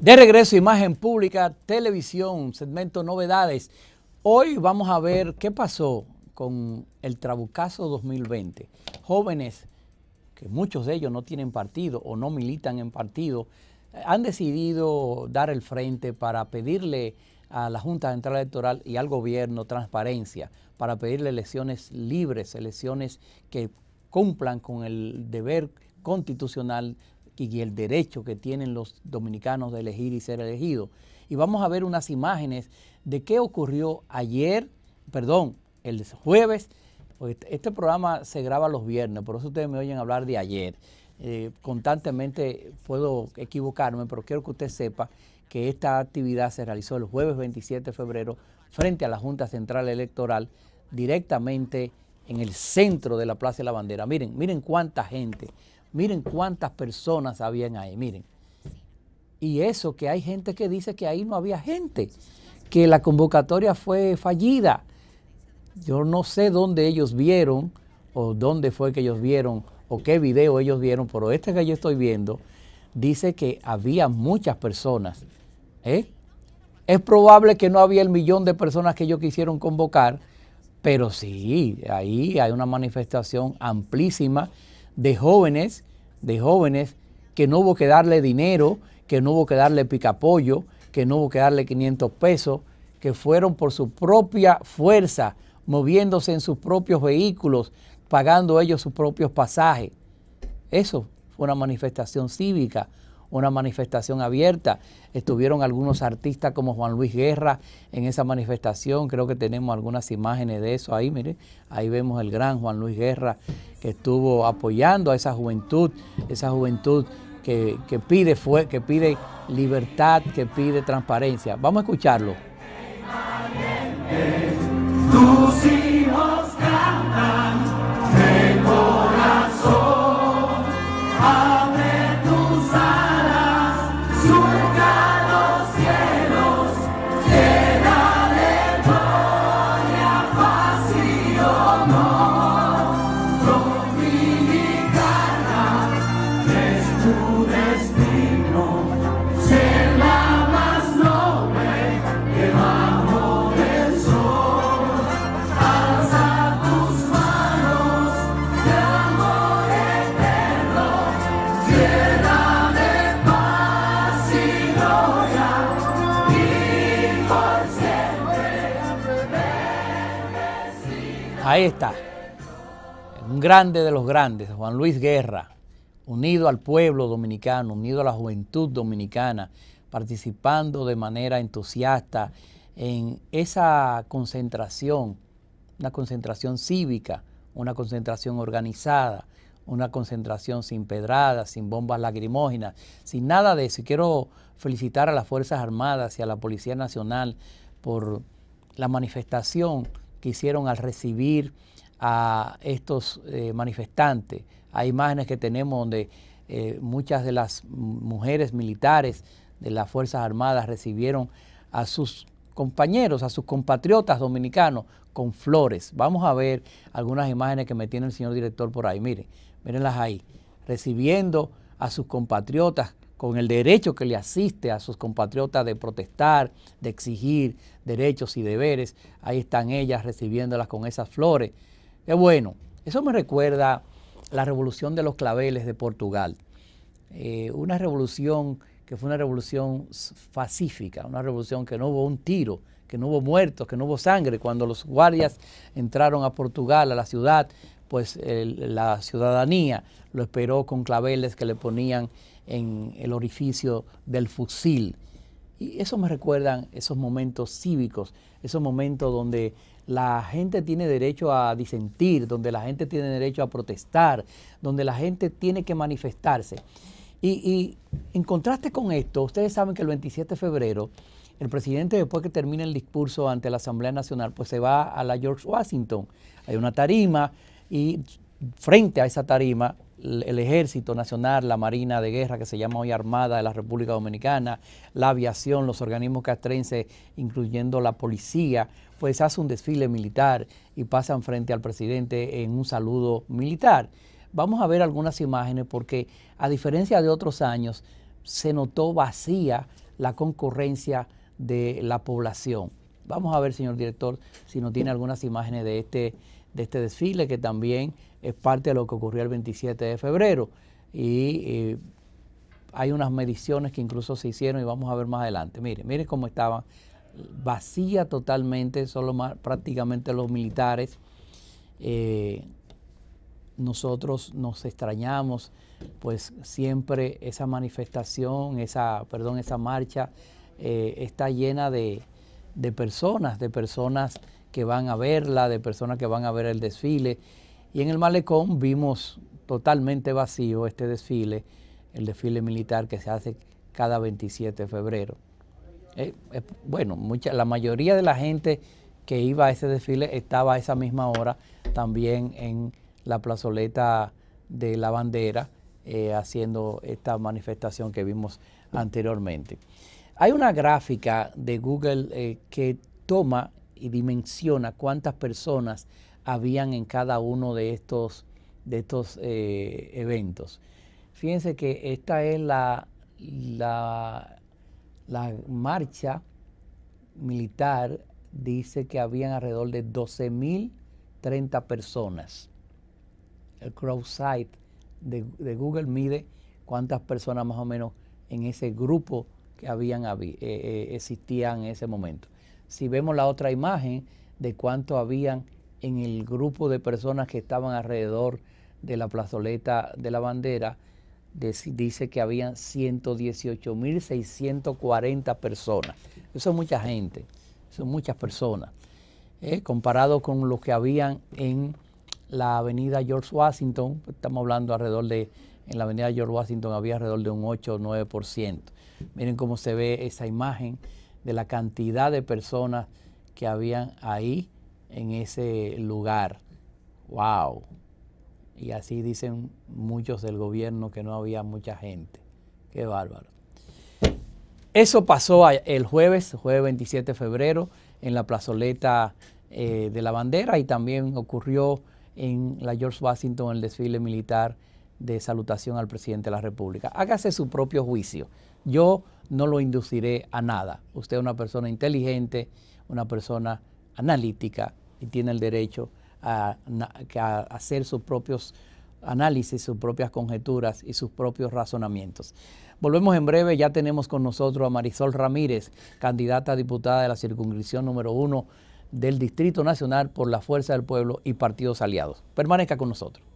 De regreso, imagen pública, televisión, segmento novedades. Hoy vamos a ver qué pasó con el Trabucazo 2020. Jóvenes, que muchos de ellos no tienen partido o no militan en partido, han decidido dar el frente para pedirle a la Junta Central Electoral y al gobierno transparencia, para pedirle elecciones libres, elecciones que cumplan con el deber constitucional y el derecho que tienen los dominicanos de elegir y ser elegidos. Y vamos a ver unas imágenes de qué ocurrió ayer, perdón, el jueves. Pues, este programa se graba los viernes, por eso ustedes me oyen hablar de ayer. Eh, constantemente puedo equivocarme, pero quiero que usted sepa que esta actividad se realizó el jueves 27 de febrero frente a la Junta Central Electoral, directamente en el centro de la Plaza de la Bandera. Miren, miren cuánta gente. Miren cuántas personas habían ahí, miren. Y eso que hay gente que dice que ahí no había gente, que la convocatoria fue fallida. Yo no sé dónde ellos vieron o dónde fue que ellos vieron o qué video ellos vieron, pero este que yo estoy viendo dice que había muchas personas. ¿eh? Es probable que no había el millón de personas que ellos quisieron convocar, pero sí, ahí hay una manifestación amplísima de jóvenes de jóvenes que no hubo que darle dinero, que no hubo que darle picapollo, que no hubo que darle 500 pesos, que fueron por su propia fuerza, moviéndose en sus propios vehículos, pagando ellos sus propios pasajes. Eso fue una manifestación cívica, una manifestación abierta. Estuvieron algunos artistas como Juan Luis Guerra en esa manifestación, creo que tenemos algunas imágenes de eso ahí, mire, ahí vemos el gran Juan Luis Guerra que estuvo apoyando a esa juventud, esa juventud que, pide, fue, que pide libertad, que pide transparencia. Vamos a escucharlo. Ahí está, un grande de los grandes, Juan Luis Guerra, unido al pueblo dominicano, unido a la juventud dominicana, participando de manera entusiasta en esa concentración, una concentración cívica, una concentración organizada, una concentración sin pedradas, sin bombas lacrimógenas, sin nada de eso. quiero felicitar a las Fuerzas Armadas y a la Policía Nacional por la manifestación que hicieron al recibir a estos eh, manifestantes. Hay imágenes que tenemos donde eh, muchas de las mujeres militares de las Fuerzas Armadas recibieron a sus compañeros, a sus compatriotas dominicanos con flores. Vamos a ver algunas imágenes que me tiene el señor director por ahí. Miren, las ahí, recibiendo a sus compatriotas con el derecho que le asiste a sus compatriotas de protestar, de exigir derechos y deberes. Ahí están ellas recibiéndolas con esas flores. Es bueno. Eso me recuerda la revolución de los claveles de Portugal. Eh, una revolución que fue una revolución pacífica, una revolución que no hubo un tiro, que no hubo muertos, que no hubo sangre. Cuando los guardias entraron a Portugal, a la ciudad, pues la ciudadanía lo esperó con claveles que le ponían en el orificio del fusil. Y eso me recuerdan esos momentos cívicos, esos momentos donde la gente tiene derecho a disentir, donde la gente tiene derecho a protestar, donde la gente tiene que manifestarse. Y, y en contraste con esto, ustedes saben que el 27 de febrero, el presidente después que termina el discurso ante la Asamblea Nacional, pues se va a la George Washington. Hay una tarima, y frente a esa tarima, el Ejército Nacional, la Marina de Guerra, que se llama hoy Armada de la República Dominicana, la aviación, los organismos castrenses, incluyendo la policía, pues hace un desfile militar y pasan frente al presidente en un saludo militar. Vamos a ver algunas imágenes porque a diferencia de otros años, se notó vacía la concurrencia de la población. Vamos a ver, señor director, si nos tiene algunas imágenes de este de este desfile, que también es parte de lo que ocurrió el 27 de febrero. Y eh, hay unas mediciones que incluso se hicieron y vamos a ver más adelante. Mire, mire cómo estaba vacía totalmente, solo prácticamente los militares. Eh, nosotros nos extrañamos, pues siempre esa manifestación, esa, perdón, esa marcha eh, está llena de, de personas, de personas que van a verla, de personas que van a ver el desfile. Y en el malecón vimos totalmente vacío este desfile, el desfile militar que se hace cada 27 de febrero. Eh, eh, bueno, mucha, la mayoría de la gente que iba a ese desfile estaba a esa misma hora también en la plazoleta de la bandera eh, haciendo esta manifestación que vimos anteriormente. Hay una gráfica de Google que toma y dimensiona cuántas personas habían en cada uno de estos, de estos eh, eventos. Fíjense que esta es la, la, marcha militar, dice que habían alrededor de 12.030 personas. El crowd site de, Google mide cuántas personas más o menos en ese grupo que habían eh, eh, existían en ese momento. Si vemos la otra imagen de cuánto habían en el grupo de personas que estaban alrededor de la plazoleta de la bandera, dice que habían 118.640 personas. Eso es mucha gente, son muchas personas. Eh, comparado con lo que habían en la avenida George Washington, pues, estamos hablando alrededor de, en la avenida George Washington había alrededor de un 8 o 9%. Miren cómo se ve esa imagen de la cantidad de personas que habían ahí en ese lugar. ¡Wow! Y así dicen muchos del gobierno que no había mucha gente. ¡Qué bárbaro! Eso pasó el jueves, jueves 27 de febrero, en la plazoleta eh, de la bandera y también ocurrió en la George Washington el desfile militar de salutación al presidente de la República. Hágase su propio juicio. Yo no lo induciré a nada. Usted es una persona inteligente, una persona analítica y tiene el derecho a, hacer sus propios análisis, sus propias conjeturas y sus propios razonamientos. Volvemos en breve, ya tenemos con nosotros a Marisol Ramírez, candidata a diputada de la circunscripción número uno del Distrito Nacional por la Fuerza del Pueblo y Partidos Aliados. Permanezca con nosotros.